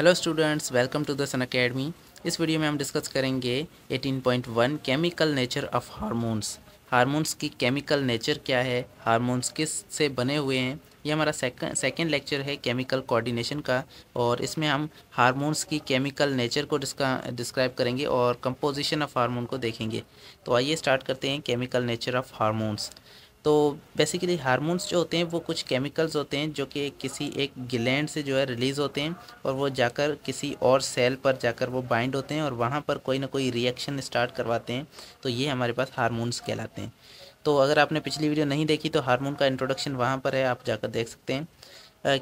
hello students welcome to the Sun Academy इस वीडियो में हम डिस्कस करेंगे 18.1 chemical nature of hormones hormones की केमिकल नेचर क्या है हार्मोन्स किस से बने हुए हैं ये हमारा सेकेंड लेक्चर है केमिकल कोऑर्डिनेशन का और इसमें हम हार्मोन्स की केमिकल नेचर को डिस्क्राइब करेंगे और कंपोजिशन ऑफ हारमोन को देखेंगे तो आइए स्टार्ट करते हैं केमिकल नेचर ऑफ हारमोन्स तो बेसिकली हारमोन्स जो होते हैं वो कुछ केमिकल्स होते हैं जो कि किसी एक ग्लैंड से जो है रिलीज़ होते हैं और वो जाकर किसी और सेल पर जाकर वो बाइंड होते हैं और वहाँ पर कोई ना कोई रिएक्शन स्टार्ट करवाते हैं तो ये हमारे पास हारमोन्स कहलाते हैं तो अगर आपने पिछली वीडियो नहीं देखी तो हारमोन का इंट्रोडक्शन वहाँ पर है आप जाकर देख सकते हैं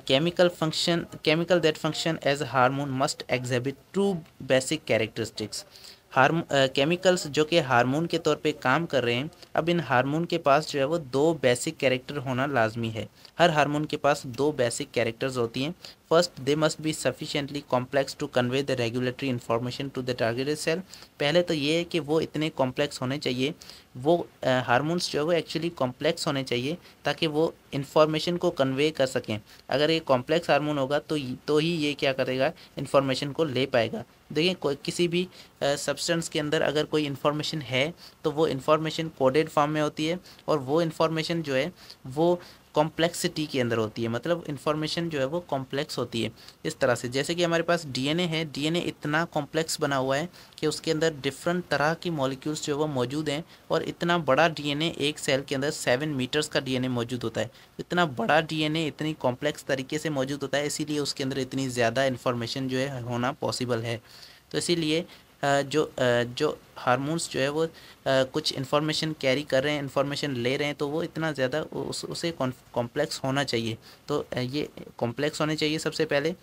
chemical function chemical that function as hormone must exhibit two basic characteristics harm chemicals जो कि हार्मोन के तौर पे काम कर रहे हैं अब इन हार्मोन के पास जो है वो दो बेसिक कैरेक्टर होना लाजमी है हर हार्मोन के पास दो बेसिक कैरेक्टर्स होती हैं first they must be sufficiently complex to convey the regulatory information to the targeted cell पहले तो ये है कि वो इतने कॉम्प्लेक्स होने चाहिए वो हारमोन्स जो है वो एक्चुअली कॉम्प्लेक्स होने चाहिए ताकि वो इन्फॉर्मेशन को कन्वे कर सकें अगर ये कॉम्प्लेक्स हारमोन होगा तो तो ही ये क्या करेगा इन्फॉर्मेशन को ले पाएगा देखिए कोई किसी भी सब्सटेंस के अंदर अगर कोई इन्फॉर्मेशन है तो वो इन्फॉर्मेशन कोडेड फॉर्म में होती है और वो इन्फॉर्मेशन जो है वो कॉम्प्लेक्सिटी के अंदर होती है मतलब इन्फॉर्मेशन जो है वो कॉम्प्लेक्स होती है इस तरह से जैसे कि हमारे पास डीएनए है डीएनए इतना कॉम्प्लेक्स बना हुआ है कि उसके अंदर डिफरेंट तरह की मॉलिक्यूल्स जो है वो मौजूद हैं और इतना बड़ा डीएनए एक सेल के अंदर सेवन मीटर्स का डीएनए मौजूद होता है इतना बड़ा डी इतनी कॉम्प्लेक्स तरीके से मौजूद होता है इसीलिए उसके अंदर इतनी ज़्यादा इन्फॉर्मेशन जो है होना पॉसिबल है तो इसीलिए जो जो हार्मोन्स जो है वो कुछ इन्फॉर्मेशन कैरी कर रहे हैं इन्फॉर्मेशन ले रहे हैं तो वो इतना ज़्यादा उस उसे कॉम्प्लेक्स होना चाहिए तो ये कॉम्प्लेक्स होने चाहिए सबसे पहले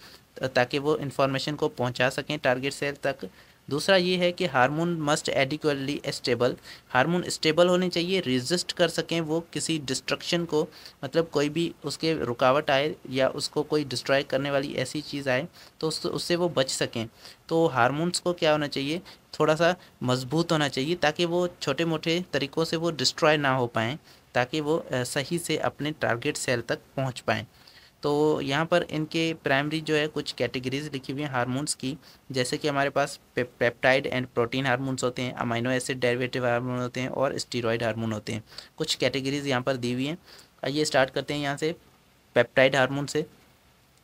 ताकि वो इन्फॉर्मेशन को पहुंचा सकें टारगेट सेल तक दूसरा ये है कि hormone must adequately stable hormone stable होने चाहिए रिजिस्ट कर सकें वो किसी डिस्ट्रक्शन को मतलब कोई भी उसके रुकावट आए या उसको कोई डिस्ट्रॉय करने वाली ऐसी चीज़ आए तो उस, उससे वो बच सकें तो हारमोन्स को क्या होना चाहिए थोड़ा सा मजबूत होना चाहिए ताकि वो छोटे मोटे तरीक़ों से वो डिस्ट्रॉय ना हो पाएँ ताकि वो सही से अपने टारगेट सेल तक पहुँच पाएँ तो यहाँ पर इनके प्राइमरी जो है कुछ कैटेगरीज लिखी हुई हैं हारमोन्स की जैसे कि हमारे पास पे, पेप्टाइड एंड प्रोटीन हारमोन्स होते हैं अमाइनो एसिड डेरिवेटिव हारमोन होते हैं और स्टीरॉयड हारमोन होते हैं कुछ कैटेगरीज यहाँ पर दी हुई हैं आइए स्टार्ट करते हैं यहाँ से पेप्टाइड हारमोन से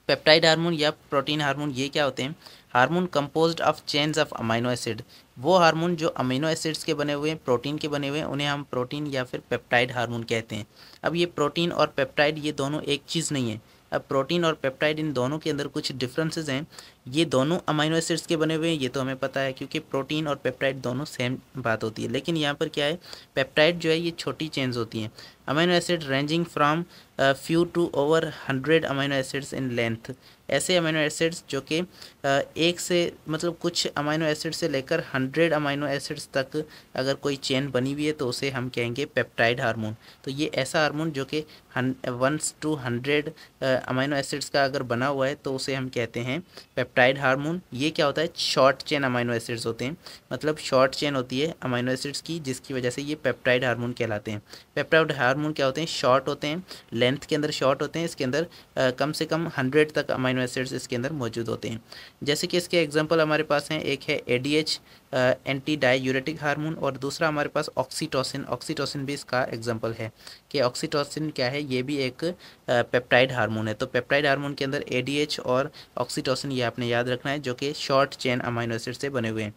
पेप्टाइड हारमोन या प्रोटीन हारमोन ये क्या होते हैं hormone compose of chains of amino acid वो हारमोन जो अमीनो एसिड्स के बने हुए हैं प्रोटीन के बने हुए हैं उन्हें हम प्रोटीन या फिर पेप्टाइड हारमोन कहते हैं अब ये प्रोटीन और पेप्टाइड ये दोनों एक चीज़ नहीं है अब प्रोटीन और पेप्टाइड इन दोनों के अंदर कुछ डिफरेंसेस हैं ये दोनों अमाइनो एसिड्स के बने हुए हैं ये तो हमें पता है क्योंकि प्रोटीन और पेप्टाइड दोनों सेम बात होती है लेकिन यहाँ पर क्या है पेप्टाइड जो है ये छोटी चेंज होती हैं amino acid ranging from few to over hundred amino acids in length ऐसे अमाइनो एसिड्स जो कि एक से मतलब कुछ अमाइनो एसिड से लेकर हंड्रेड अमाइनो एसिड्स तक अगर कोई चेन बनी हुई है तो उसे हम कहेंगे पेप्टाइड हार्मोन तो ये ऐसा हार्मोन जो कि one to hundred amino acids का अगर बना हुआ है तो उसे हम कहते हैं पेप्टाइड हार्मोन ये क्या होता है शॉर्ट चेन अमाइनो एसिड्स होते हैं मतलब शॉर्ट चेन होती है अमाइनो एसिड्स की जिसकी वजह से ये पेप्टाइड हार्मोन कहलाते हैं पेप्टाइड हार्मोन क्या होते हैं शॉर्ट होते हैं लेंथ के अंदर शॉर्ट होते हैं इसके अंदर कम से कम हंड्रेड तक अमाइनो अमीनो एसिड्स इसके अंदर मौजूद होते हैं जैसे कि इसके एग्जांपल हमारे पास हैं एक है एडीएच एंटी डायूरेटिक हार्मोन और दूसरा हमारे पास ऑक्सीटोसिन ऑक्सीटोसिन भी इसका एग्जांपल है कि ऑक्सीटोसिन क्या है ये भी एक पेप्टाइड हार्मोन है तो पेप्टाइड हार्मोन के अंदर ए और ऑक्सीटोसिन ये आपने याद रखना है जो कि शॉर्ट चेन अमाइनो एसिड से बने हुए हैं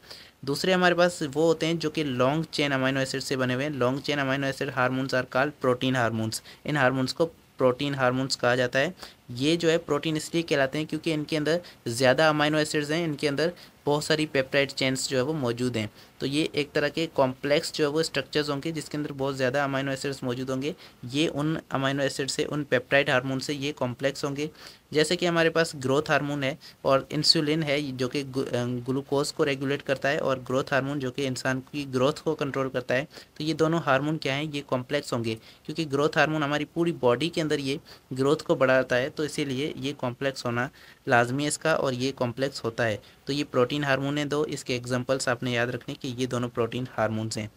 दूसरे हमारे पास वो होते हैं जो कि लॉन्ग चेन अमाइनो एसिड से बने हुए हैं long chain amino acid hormones are called protein hormones इन हार्मोन्स को प्रोटीन हार्मोन्स कहा जाता है ये जो है प्रोटीन इसलिए कहलाते हैं क्योंकि इनके अंदर ज़्यादा अमाइनो एसिड्स हैं इनके अंदर बहुत सारी पेप्टाइड चेन्स जो है वो मौजूद हैं तो ये एक तरह के कॉम्प्लेक्स जो है वो स्ट्रक्चर्स होंगे जिसके अंदर बहुत ज़्यादा अमाइनो एसिड्स मौजूद होंगे ये उन अमाइनो एसिड से उन पेप्टाइड हार्मोन से ये कॉम्प्लेक्स होंगे जैसे कि हमारे पास ग्रोथ हार्मोन है और इंसुलिन है जो कि ग्लूकोज को रेगुलेट करता है और ग्रोथ हार्मोन जो कि इंसान की ग्रोथ को कंट्रोल करता है तो ये दोनों हार्मोन क्या हैं ये कॉम्प्लेक्स होंगे क्योंकि ग्रोथ हार्मोन हमारी पूरी बॉडी के अंदर ये ग्रोथ को बढ़ाता है तो इसीलिए ये कॉम्प्लेक्स होना लाजमी है इसका और ये कॉम्प्लेक्स होता है तो ये प्रोटीन हार्मोन है दो इसके एग्जांपल्स आपने याद रखने कि ये दोनों प्रोटीन हार्मोन्स हैं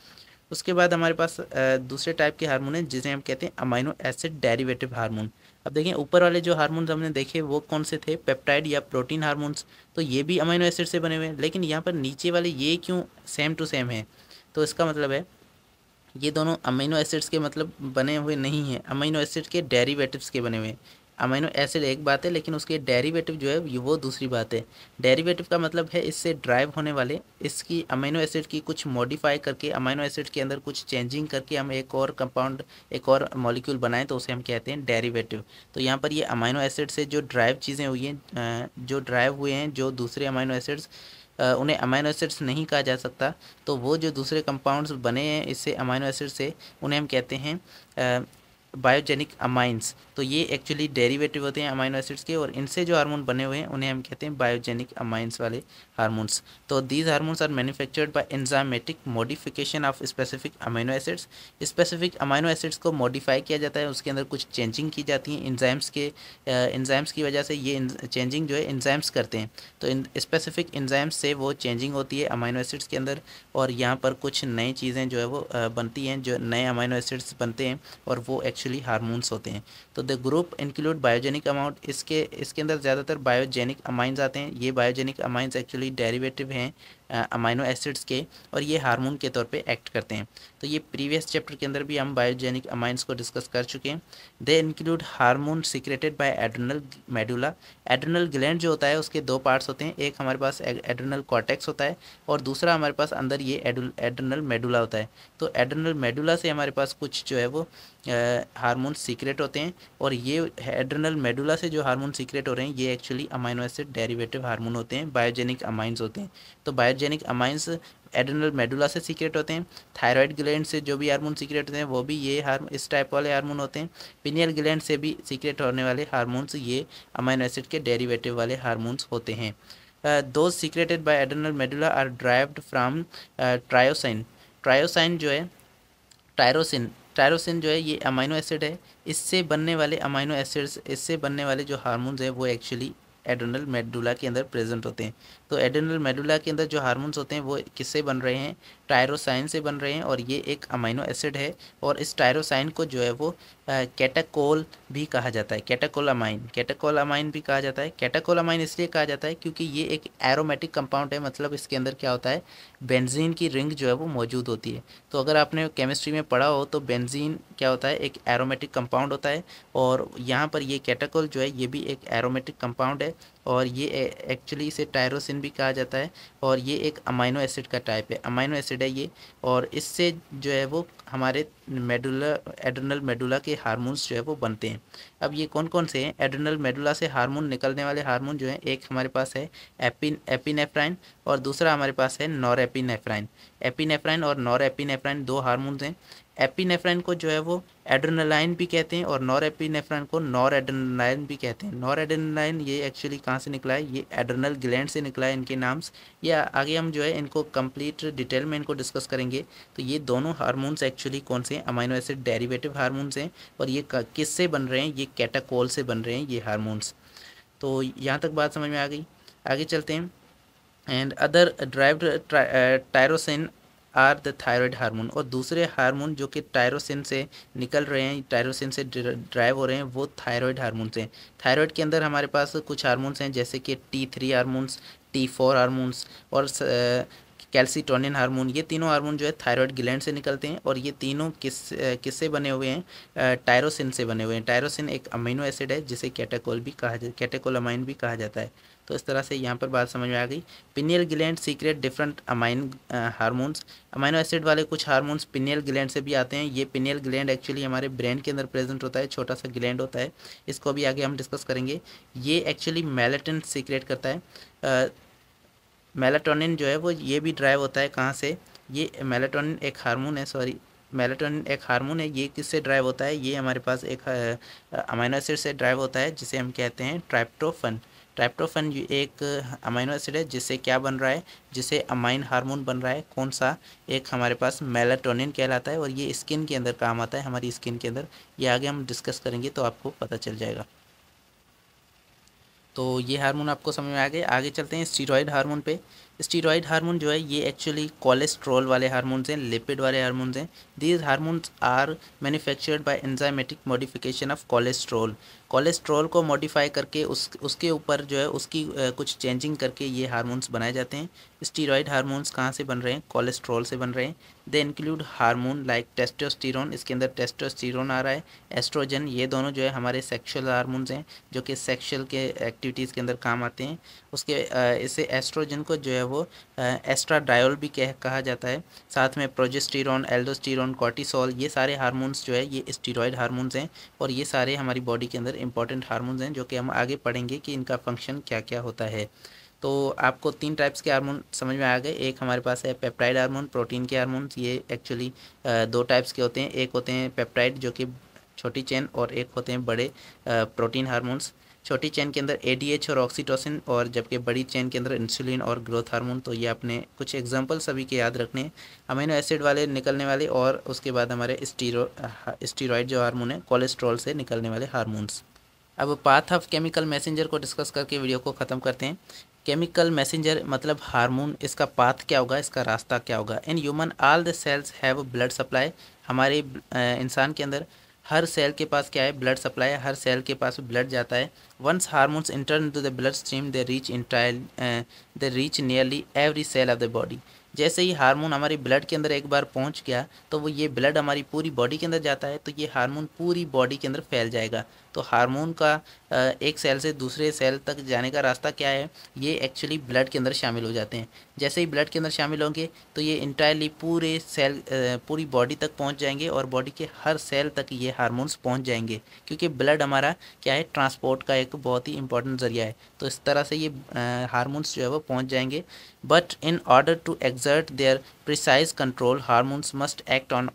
उसके बाद हमारे पास दूसरे टाइप के हारमोन हैं जिसे हम कहते हैं अमाइनो एसिड डेरिवेटिव हारमोन अब देखें ऊपर वाले जो हारमोन हमने देखे वो कौन से थे पेप्टाइड या प्रोटीन हारमोन्स तो ये भी अमाइनो एसिड से बने हुए हैं लेकिन यहाँ पर नीचे वाले ये क्यों सेम टू सेम है तो इसका मतलब है ये दोनों अमीनो एसिड्स के मतलब बने हुए नहीं हैं अमीनो एसिड के डेरिवेटिव्स के बने हुए हैं अमाइनो एसिड एक बात है लेकिन उसके डेरिवेटिव जो है वो दूसरी बात है डेरिवेटिव का मतलब है इससे ड्राइव होने वाले इसकी अमाइनो एसिड की कुछ मॉडिफाई करके अमाइनो एसिड के अंदर कुछ चेंजिंग करके हम एक और कंपाउंड एक और मॉलिक्यूल बनाएं तो उसे हम कहते हैं डेरिवेटिव तो यहाँ पर ये अमाइनो एसिड से जो ड्राइव चीज़ें हुई हैं जो ड्राइव हुए हैं जो दूसरे अमाइनो एसिड्स उन्हें अमाइनो एसिड्स नहीं कहा जा सकता तो वो जो दूसरे कंपाउंड्स बने हैं इससे अमाइनो एसिड से उन्हें हम कहते हैं बायोजेनिक अमाइंस तो ये एक्चुअली डेरिवेटिव होते हैं अमाइनो एसिड्स के और इनसे जो हार्मोन बने हुए हैं उन्हें हम कहते हैं बायोजेनिक अमाइंस वाले हार्मोन्स तो these hormones are manufactured by enzymatic modification of specific amino acids specific amino acids को मॉडिफाई किया जाता है उसके अंदर कुछ चेंजिंग की जाती है इंजाइम्स के इंजाइम्स की वजह से ये चेंजिंग जो है इंजाइम्स करते हैं तो स्पेसिफिक इंजाइम्स से वो चेंजिंग होती है अमाइनो एसिड्स के अंदर और यहाँ पर कुछ नई चीज़ें जो है वो बनती हैं जो नए अमाइनो एसिड्स बनते हैं और वो एक्चुअली हारमोन्स होते हैं तो the group include biogenic amines इसके इसके अंदर ज़्यादातर बायोजेनिक अमाइंस आते हैं ये बायोजेनिक अमाइंस एक्चुअली डेरिवेटिव हैं अमाइनो एसिड्स के और ये हार्मोन के तौर पे एक्ट करते हैं तो ये प्रीवियस चैप्टर के अंदर भी हम बायोजेनिक अमाइंस को डिस्कस कर चुके हैं they include hormone secreted by adrenal medulla adrenal gland जो होता है उसके दो पार्ट्स होते हैं एक हमारे पास एड्रेनल कॉटेक्स होता है और दूसरा हमारे पास अंदर ये एड्रेनल मेडुला होता है तो एड्रेनल मेडुला से हमारे पास कुछ जो है वो हार्मोन सीक्रेट होते हैं और ये एड्रेनल मेडुला से जो हार्मोन सीक्रेट हो रहे हैं ये actually amino acid derivative hormone होते हैं बायोजेनिक अमाइंस होते हैं तो biogenic amines adrenal medulla से सीक्रेट होते हैं थायराइड ग्लैंड से जो भी हार्मोन सीक्रेट होते हैं वो भी ये हार्म इस टाइप वाले हार्मोन होते हैं पिनियल ग्लैंड से भी सीक्रेट होने वाले हार्मोन्स ये अमाइनो एसिड के डेरिवेटिव वाले हार्मोन्स होते हैं those secreted by adrenal medulla are derived from tyrosine tyrosine जो है टायरोसिन टायरोसिन जो है ये अमाइनो एसिड है इससे बनने वाले अमाइनो एसिड्स इससे बनने वाले जो हार्मोन्स है वो एक्चुअली एडोनल मेडुला के अंदर प्रेजेंट होते हैं तो एडेनल मेडुला के अंदर जो हार्मोन्स होते हैं वो किससे बन रहे हैं टायरोसाइन से बन रहे हैं और ये एक अमाइनो एसिड है और इस टायरोसाइन को जो है वो कैटाकोल भी कहा जाता है कैटाकोल अमाइन कैटाकोल अमाइन भी कहा जाता है कैटाकोल अमाइन इसलिए कहा जाता है क्योंकि ये एक एरोमेटिक कंपाउंड है मतलब इसके अंदर क्या होता है बेंजीन की रिंग जो है वो मौजूद होती है तो अगर आपने केमिस्ट्री में पढ़ा हो तो बेंजीन क्या होता है एक एरोमेटिक कंपाउंड होता है और यहाँ पर ये कैटाकोल जो है ये भी एक एरोमेटिक कंपाउंड है और ये एक्चुअली इसे टायरोसिन भी कहा जाता है और ये एक अमाइनो एसिड का टाइप है अमाइनो एसिड है ये और इससे जो है वो हमारे मेडुला एड्रनल मेडुला के हार्मोन्स जो है वो बनते हैं अब ये कौन कौन से हैं एड्रनल मेडुला से हार्मोन निकलने वाले हार्मोन जो हैं एक हमारे पास है एपिन एपिन और दूसरा हमारे पास है नॉर एपिन एपिनेफ्राइन और नॉर एपिन दो हारमोन्स हैं एपीनेफ्राइन को जो है वो एड्रेनलाइन भी कहते हैं और नॉर एपीनेफ्राइन को नॉर एड्रेनलाइन भी कहते हैं नॉर एड्रेनलाइन ये एक्चुअली कहाँ से निकला है ये एड्रेनल ग्लैंड से निकला है इनके नाम्स ये आगे हम जो है इनको कंप्लीट डिटेल में इनको डिस्कस करेंगे तो ये दोनों हारमोन्स एक्चुअली कौन से हैं अमाइनो एसिड डेरीवेटिव हारमोन्स हैं और ये किस से बन रहे हैं ये कैटाकोल से बन रहे हैं ये हारमोन्स तो यहाँ तक बात समझ में आ गई आगे चलते हैं and other derive tyrosine are the thyroid hormone और दूसरे हार्मोन जो कि टायरोसिन से निकल रहे हैं टायरोसिन से ड्राइव हो रहे हैं वो थायराइड हार्मोन हैं थायराइड के अंदर हमारे पास कुछ हार्मोन्स हैं जैसे कि T three hormones T four hormones और कैल्सीटोनिन हार्मोन ये तीनों हार्मोन जो है थायराइड ग्लैंड से निकलते हैं और ये तीनों किस किससे बने हुए हैं टायरोसिन से बने हुए हैं टायरोसिन एक अमीनो एसिड है जिसे कैटेकोल भी कहा जाता है कैटेकोलामाइन भी कहा जाता है तो इस तरह से यहाँ पर बात समझ में आ गई pineal gland secrete different amine hormones amino acid वाले कुछ हार्मोन्स पिनियल ग्लैंड से भी आते हैं ये पिनियल ग्लैंड एक्चुअली हमारे ब्रेन के अंदर प्रेजेंट होता है छोटा सा ग्लैंड होता है इसको भी आगे हम डिस्कस करेंगे ये एक्चुअली मेलेटिन सीक्रेट करता है मेलाटोनिन जो है वो ये भी ड्राइव होता है कहाँ से ये मेलाटोनिन एक हार्मोन है सॉरी मेलाटोनिन एक हार्मोन है ये किससे ड्राइव होता है ये हमारे पास एक अमाइनो एसिड से ड्राइव होता है जिसे हम कहते हैं ट्राइप्टोफन ट्रैप्टोफन एक अमाइनो एसिड है जिससे क्या बन रहा है जिसे अमाइन हार्मोन बन रहा है कौन सा एक हमारे पास मेलाटोनिन कहलाता है और ये स्किन के अंदर काम आता है हमारी स्किन के अंदर ये आगे हम डिस्कस करेंगे तो आपको पता चल जाएगा तो ये हार्मोन आपको समझ में आ गए आगे चलते हैं स्टीरॉयड हार्मोन पे स्टीरॉयड हार्मोन जो है ये एक्चुअली कोलेस्ट्रॉल वाले हार्मोन्स हैं लिपिड वाले हार्मोन्स हैं these hormones are manufactured by enzymatic modification of cholesterol cholesterol को मॉडिफाई करके उस उसके ऊपर जो है उसकी आ, कुछ चेंजिंग करके ये हारमोन्स बनाए जाते हैं स्टीरॉयड हार्मोन्स कहाँ से बन रहे हैं कोलेस्ट्रॉल से बन रहे हैं they include hormone like testosterone इसके अंदर टेस्टोस्टीरोन आ रहा है एस्ट्रोजन ये दोनों जो है हमारे सेक्शुअल हार्मोन्स हैं जो कि सेक्शुअल के एक्टिविटीज़ के अंदर काम आते हैं उसके इसे एस्ट्रोजन को जो है वो एस्ट्राडायोल भी कह कहा जाता है साथ में प्रोजेस्टीरोन एल्डोस्टीरोन कॉर्टिसोल ये सारे हारमोन्स जो है ये स्टीरॉयड हारमोन्स हैं और ये सारे हमारी बॉडी के अंदर इंपॉर्टेंट हारमोन्स हैं जो कि हम आगे पढ़ेंगे कि इनका फंक्शन क्या क्या होता है तो आपको तीन टाइप्स के हार्मोन समझ में आ गए एक हमारे पास है पेप्टाइड हार्मोन प्रोटीन के हार्मोन ये एक्चुअली दो टाइप्स के होते हैं एक होते हैं पेप्टाइड जो कि छोटी चैन और एक होते हैं बड़े प्रोटीन हार्मोन्स छोटी चैन के अंदर एडीएच और ऑक्सीटोसिन और जबकि बड़ी चैन के अंदर इंसुलिन और ग्रोथ हार्मोन तो ये आपने कुछ एग्जांपल सभी के याद रखने हैं अमीनो एसिड वाले निकलने वाले और उसके बाद हमारे स्टीरो स्टीरॉयड जो हार्मोन है कोलेस्ट्रॉल से निकलने वाले हार्मोन्स अब पाथ ऑफ केमिकल मैसेंजर को डिस्कस करके वीडियो को ख़त्म करते हैं केमिकल मैसेंजर मतलब हार्मोन इसका पाथ क्या होगा इसका रास्ता क्या होगा in human all the cells have blood supply हमारे इंसान के अंदर हर सेल के पास क्या है ब्लड सप्लाई हर सेल के पास ब्लड जाता है once hormones enter to the blood stream they reach इंटाइल the reach nearly every cell of the body जैसे ही हार्मोन हमारे ब्लड के अंदर एक बार पहुंच गया तो वो ये ब्लड हमारी पूरी बॉडी के अंदर जाता है तो ये हार्मोन पूरी बॉडी के अंदर फैल जाएगा तो हार्मोन का एक सेल से दूसरे सेल तक जाने का रास्ता क्या है ये एक्चुअली ब्लड के अंदर शामिल हो जाते हैं जैसे ही ब्लड के अंदर शामिल होंगे तो ये इंटायरली पूरे सेल पूरी बॉडी तक पहुंच जाएंगे और बॉडी के हर सेल तक ये हारमोन्स पहुँच जाएंगे क्योंकि ब्लड हमारा क्या है ट्रांसपोर्ट का एक बहुत ही इंपॉर्टेंट ज़रिया है तो इस तरह से ये हारमोन्स जो है वो पहुँच जाएंगे but in order to exert their precise control hormones must act on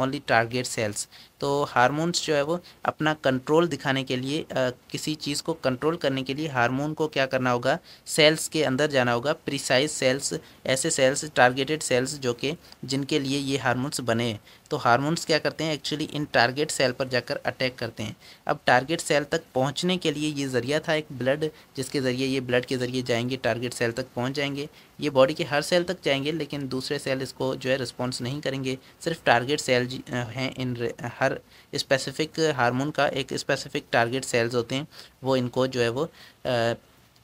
only target cells तो हारमोन्स जो है वो अपना कंट्रोल दिखाने के लिए uh, किसी चीज़ को कंट्रोल करने के लिए हारमोन को क्या करना होगा सेल्स के अंदर जाना होगा प्रिसाइज सेल्स ऐसे सेल्स टारगेटेड सेल्स जो कि जिनके लिए ये हारमोन्स बने तो हारमोन्स क्या करते हैं एक्चुअली इन टारगेट सेल पर जाकर अटैक करते हैं अब टारगेट सेल तक पहुँचने के लिए ये ज़रिया था एक ब्लड जिसके ज़रिए ये ब्लड के ज़रिए जाएंगे टारगेट सेल तक पहुँच जाएंगे ये बॉडी के हर सेल तक जाएंगे लेकिन दूसरे सेल इसको जो है रिस्पॉन्स नहीं करेंगे सिर्फ टारगेट सेल हैं इन हर स्पेसिफिक हार्मोन का एक स्पेसिफिक टारगेट सेल्स होते हैं वो इनको जो है वो आ,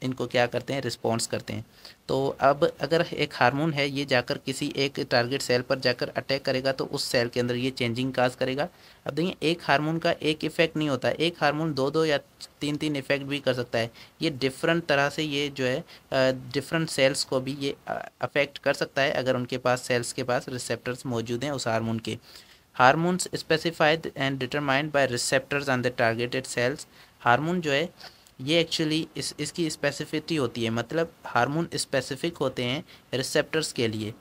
इनको क्या करते हैं रिस्पॉन्स करते हैं तो अब अगर एक हार्मोन है ये जाकर किसी एक टारगेट सेल पर जाकर अटैक करेगा तो उस सेल के अंदर ये चेंजिंग काज करेगा अब देखिए एक हार्मोन का एक इफेक्ट नहीं होता एक हार्मोन दो दो या तीन तीन इफेक्ट भी कर सकता है ये डिफरेंट तरह से ये जो है डिफरेंट सेल्स को भी ये अफेक्ट कर सकता है अगर उनके पास सेल्स के पास रिसेप्टर्स मौजूद हैं उस हारमोन के hormones specified and determined by receptors on the targeted cells hormone जो है ये एक्चुअली इस इसकी स्पेसिफिटी होती है मतलब हार्मोन स्पेसिफिक होते हैं रिसेप्टर्स के लिए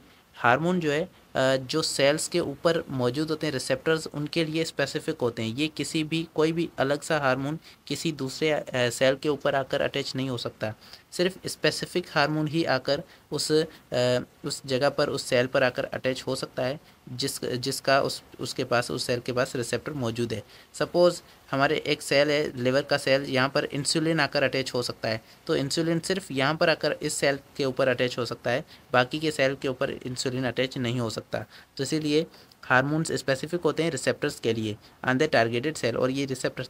हार्मोन जो है जो सेल्स के ऊपर मौजूद होते हैं रिसेप्टर्स उनके लिए स्पेसिफिक होते हैं ये किसी भी कोई भी अलग सा हार्मोन किसी दूसरे सेल के ऊपर आकर अटैच नहीं हो सकता सिर्फ स्पेसिफिक हार्मोन ही आकर उस उस जगह पर उस सेल पर आकर अटैच हो सकता है जिस जिसका उस उसके पास उस सेल के पास रिसेप्टर मौजूद है सपोज़ हमारे एक सेल है लिवर का सेल यहाँ पर इंसुलिन आकर अटैच हो सकता है तो इंसुलिन सिर्फ यहाँ पर आकर इस सेल के ऊपर अटैच हो सकता है बाकी के सेल के ऊपर इंसुलिन अटैच नहीं हो सकता तो इसीलिए हारमोन्स स्पेसिफिक होते हैं रिसेप्टर्स के लिए आन द टारगेटेड सेल और ये receptor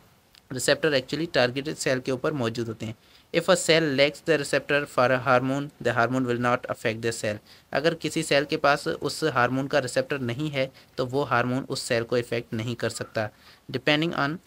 receptor actually targeted cell के ऊपर मौजूद होते हैं if a cell lacks the receptor for a hormone the hormone will not affect the cell अगर किसी सेल के पास उस हार्मोन का रिसेप्टर नहीं है तो वो हार्मोन उस सेल को इफेक्ट नहीं कर सकता depending on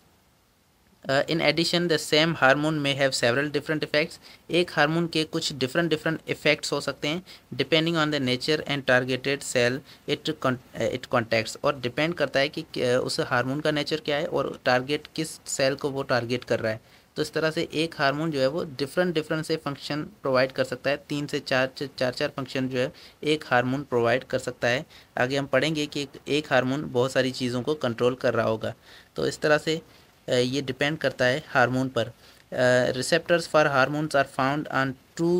in addition the same hormone may have several different effects एक हार्मोन के कुछ डिफरेंट डिफरेंट इफेक्ट्स हो सकते हैं depending on the nature and targeted cell it it contacts और डिपेंड करता है कि uh, उस हार्मोन का नेचर क्या है और टारगेट किस सेल को वो टारगेट कर रहा है तो इस तरह से एक हार्मोन जो है वो डिफरेंट डिफरेंट से फंक्शन प्रोवाइड कर सकता है तीन से चार चार चार फंक्शन जो है एक हार्मोन प्रोवाइड कर सकता है आगे हम पढ़ेंगे कि एक, हार्मोन बहुत सारी चीज़ों को कंट्रोल कर रहा होगा तो इस तरह से ये डिपेंड करता है हारमोन पर receptors for hormones are found on two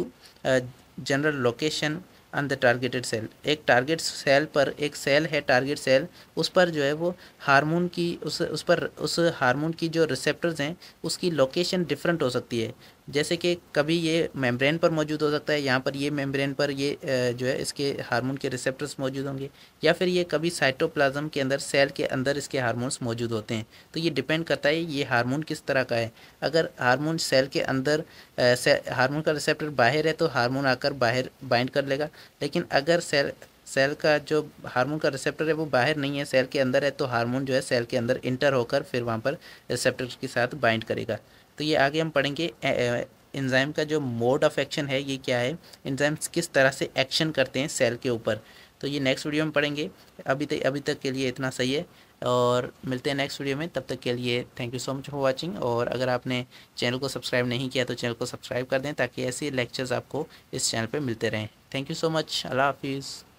general location on the targeted cell एक टारगेट सेल पर एक सेल है टारगेट सेल उस पर जो है वो हार्मोन की उस उस पर उस हार्मोन की जो रिसेप्टर्स हैं उसकी लोकेशन डिफरेंट हो सकती है जैसे कि कभी ये मेम्ब्रेन पर मौजूद हो सकता है यहाँ पर ये मेम्ब्रेन पर ये जो है इसके हार्मोन के रिसेप्टर्स मौजूद होंगे या फिर ये कभी साइटोप्लाज्म के अंदर सेल के अंदर इसके हार्मोन्स मौजूद होते हैं तो ये डिपेंड करता है ये हार्मोन किस तरह का है अगर हार्मोन सेल के अंदर हार्मोन का रिसेप्टर बाहर है तो हार्मोन आकर बाहर बाइंड कर लेगा लेकिन अगर सेल सेल का जो हार्मोन का रिसेप्टर है वो बाहर नहीं है सेल के अंदर है तो हार्मोन जो है सेल के अंदर इंटर होकर फिर वहाँ पर रिसेप्टर के साथ बाइंड करेगा तो ये आगे हम पढ़ेंगे इंजाइम का जो मोड ऑफ एक्शन है ये क्या है इंजाइम्स किस तरह से एक्शन करते हैं सेल के ऊपर तो ये नेक्स्ट वीडियो में पढ़ेंगे अभी तक अभी तक के लिए इतना सही है और मिलते हैं नेक्स्ट वीडियो में तब तक के लिए thank you so much for watching और अगर आपने चैनल को सब्सक्राइब नहीं किया तो चैनल को सब्सक्राइब कर दें ताकि ऐसे लेक्चर्स आपको इस चैनल पर मिलते रहें थैंक यू सो मच अल्लाह हाफिज़